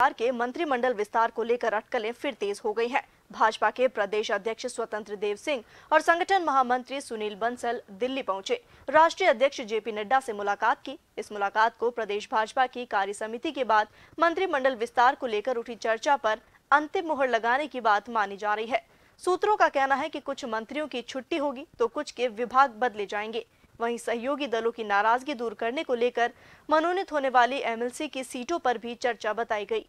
बिहार के मंत्रिमंडल विस्तार को लेकर अटकलें फिर तेज हो गई हैं। भाजपा के प्रदेश अध्यक्ष स्वतंत्र देव सिंह और संगठन महामंत्री सुनील बंसल दिल्ली पहुंचे राष्ट्रीय अध्यक्ष जेपी नड्डा से मुलाकात की इस मुलाकात को प्रदेश भाजपा की कार्य समिति के बाद मंत्रिमंडल विस्तार को लेकर उठी चर्चा पर अंतिम मुहर लगाने की बात मानी जा रही है सूत्रों का कहना है की कुछ मंत्रियों की छुट्टी होगी तो कुछ के विभाग बदले जाएंगे वहीं सहयोगी दलों की नाराजगी दूर करने को लेकर मनोनीत होने वाली एमएलसी की सीटों पर भी चर्चा बताई गई